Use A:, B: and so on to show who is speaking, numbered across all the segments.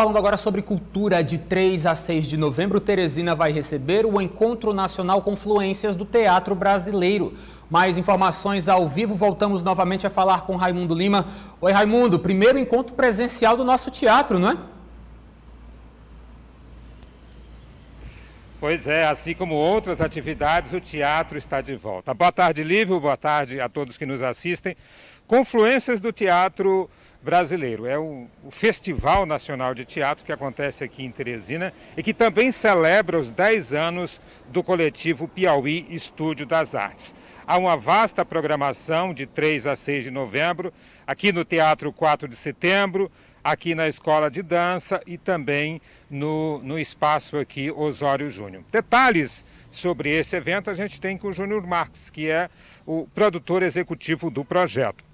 A: falando agora sobre cultura. De 3 a 6 de novembro, Teresina vai receber o Encontro Nacional Confluências do Teatro Brasileiro. Mais informações ao vivo, voltamos novamente a falar com Raimundo Lima. Oi, Raimundo, primeiro encontro presencial do nosso teatro, não é? Pois é, assim como outras atividades, o teatro está de volta. Boa tarde, Lívio, boa tarde a todos que nos assistem. Confluências do Teatro Brasileiro é o, Festival Nacional de Teatro que acontece aqui em Teresina e que também celebra os 10 anos do coletivo Piauí Estúdio das Artes. Há uma vasta programação de 3 a 6 de novembro, aqui no Teatro 4 de Setembro, aqui na escola de dança e também no, no espaço aqui Osório Júnior. Detalhes sobre esse evento a gente tem com o Júnior Marx, que é o produtor executivo do projeto.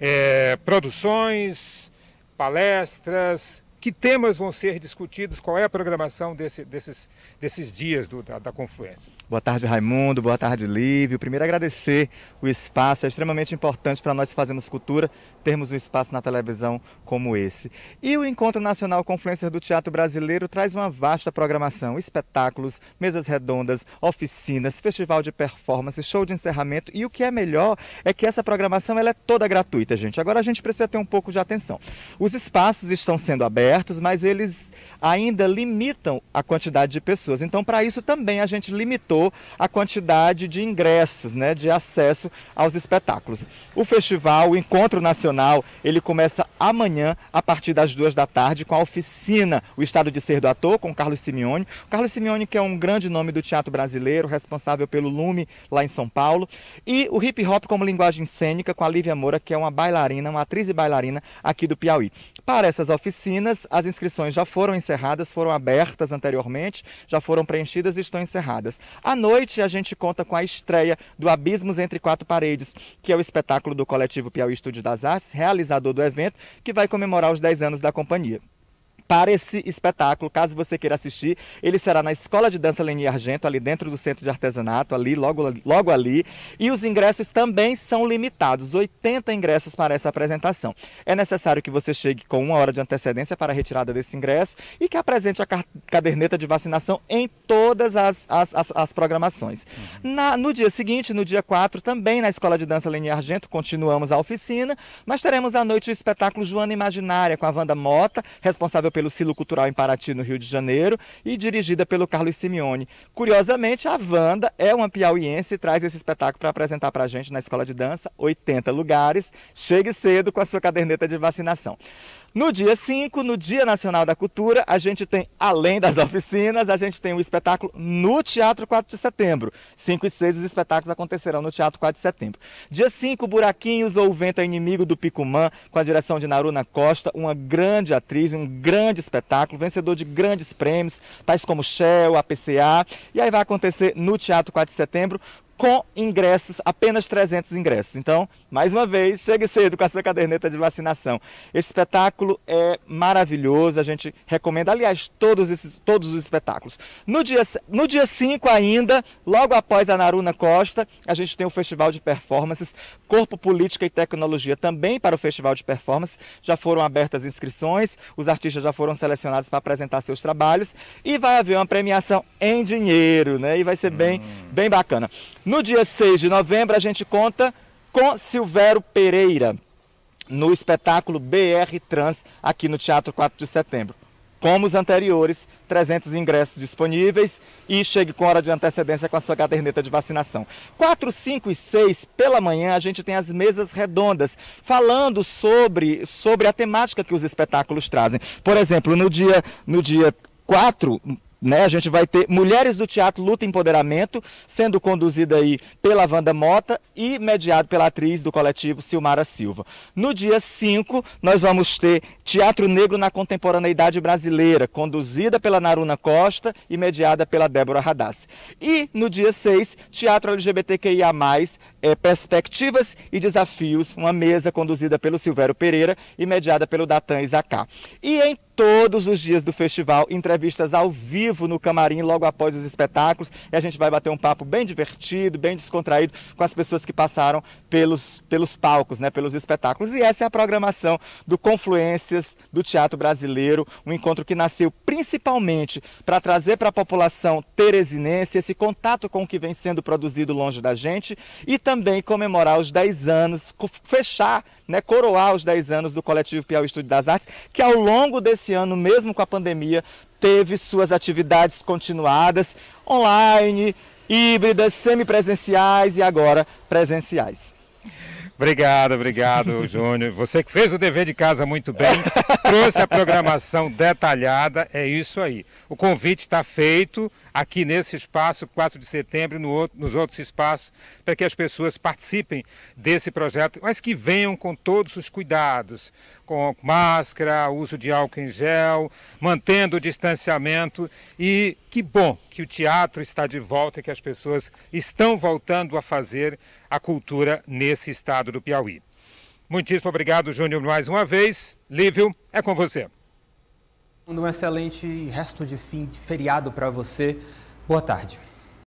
A: É, produções, palestras, que temas vão ser discutidos, qual é a programação desse, desses, desses dias do, da, da, Confluência.
B: Boa tarde, Raimundo, boa tarde, Lívio. Primeiro, agradecer o espaço, é extremamente importante para nós que fazemos cultura termos um espaço na televisão como esse. E o Encontro Nacional Confluência do Teatro Brasileiro traz uma vasta programação, espetáculos, mesas redondas, oficinas, festival de performance, show de encerramento e o que é melhor é que essa programação ela é toda gratuita, gente. Agora a gente precisa ter um pouco de atenção. Os espaços estão sendo abertos, abertos, mas eles ainda limitam a quantidade de pessoas. Então, para isso também a gente limitou a quantidade de ingressos, né, de acesso aos espetáculos. O festival, o Encontro Nacional, ele começa amanhã a partir das duas da tarde com a oficina O Estado de Ser do Ator com Carlos Simeone. O Carlos Simeone que é um grande nome do teatro brasileiro, responsável pelo Lume lá em São Paulo, e o hip hop como linguagem cênica com a Lívia Moura, que é uma bailarina, uma atriz e bailarina aqui do Piauí. Para essas oficinas, as inscrições já foram encerradas, foram abertas anteriormente, já foram preenchidas e estão encerradas. À noite, a gente conta com a estreia do Abismos Entre Quatro Paredes, que é o espetáculo do coletivo Piauí Estúdio das Artes, realizador do evento, que vai comemorar os 10 anos da companhia para esse espetáculo. Caso você queira assistir, ele será na Escola de Dança Leni Argento, ali dentro do Centro de Artesanato, ali logo, logo ali. E os ingressos também são limitados, 80 ingressos para essa apresentação. É necessário que você chegue com uma hora de antecedência para a retirada desse ingresso e que apresente a caderneta de vacinação em todas as, as, as, as programações. Uhum. Na, no dia seguinte, no dia 4, também na Escola de Dança Leni Argento, continuamos a oficina, mas teremos à noite o espetáculo Joana Imaginária com a Wanda Mota, responsável pelo Silo Cultural em Paraty, no Rio de Janeiro, e dirigida pelo Carlos Simeone. Curiosamente, a Wanda é uma piauiense e traz esse espetáculo para apresentar para a gente na Escola de Dança, 80 lugares. Chegue cedo com a sua caderneta de vacinação. No dia 5, no Dia Nacional da Cultura, a gente tem, além das oficinas, a gente tem um espetáculo no Teatro 4 de Setembro. 5 e 6 os espetáculos acontecerão no Teatro 4 de Setembro. Dia 5, Buraquinhos ou o Vento é Inimigo do Picumã, com a direção de Naruna Costa, uma grande atriz, um grande espetáculo, vencedor de grandes prêmios, tais como Shell, a PCA. E aí vai acontecer no Teatro 4 de Setembro, com ingressos, apenas 300 ingressos. Então, mais uma vez, chegue cedo com a sua caderneta de vacinação. Esse espetáculo é maravilhoso, a gente recomenda, aliás, todos, esses, todos os espetáculos. No dia 5 no dia cinco ainda, logo após a Naruna Costa, a gente tem o Festival de Performances, Corpo, Política e Tecnologia também para o Festival de Performance. Já foram abertas inscrições, os artistas já foram selecionados para apresentar seus trabalhos e vai haver uma premiação em dinheiro, né? E vai ser bem hum bem bacana. No dia 6 de novembro, a gente conta com Silvério Pereira, no espetáculo BR Trans, aqui no Teatro 4 de Setembro. Como os anteriores, 300 ingressos disponíveis e chegue com hora de antecedência com a sua caderneta de vacinação. 4, 5 e 6 pela manhã a gente tem as mesas redondas falando sobre, sobre a temática que os espetáculos trazem. Por exemplo, no dia, no dia 4, né? A gente vai ter Mulheres do Teatro Luta e Empoderamento, sendo conduzida aí pela Wanda Mota e mediado pela atriz do coletivo Silmara Silva. No dia 5, nós vamos ter Teatro Negro na Contemporaneidade Brasileira, conduzida pela Naruna Costa e mediada pela Débora Hadassi. E no dia 6, Teatro LGBTQIA+, é, Perspectivas e Desafios, uma mesa conduzida pelo Silvério Pereira e mediada pelo Datan Isacá. E em todos os dias do festival, entrevistas ao vivo no camarim logo após os espetáculos. E a gente vai bater um papo bem divertido, bem descontraído com as pessoas que passaram pelos, pelos palcos, né, pelos espetáculos. E essa é a programação do Confluências do Teatro Brasileiro, um encontro que nasceu principalmente para trazer para a população teresinense esse contato com o que vem sendo produzido longe da gente e também comemorar os 10 anos, fechar, né, coroar os 10 anos do coletivo Piauí Estúdio das Artes, que ao longo desse esse ano, mesmo com a pandemia, teve suas atividades continuadas, online, híbridas, semipresenciais e agora presenciais. Obrigado,
A: obrigado, Júnior. Você que fez o dever de casa muito bem, trouxe a programação detalhada, é isso aí. O convite está feito aqui nesse espaço, 4 de setembro, no outro, nos outros espaços, para que as pessoas participem desse projeto, mas que venham com todos os cuidados, com máscara, uso de álcool em gel, mantendo o distanciamento e que bom que o teatro está de volta e que as pessoas estão voltando a fazer a cultura nesse estado do Piauí. Muitíssimo obrigado, Júnior, mais uma vez. Lívio, é com você. Um excelente resto de fim de feriado para você. Boa tarde.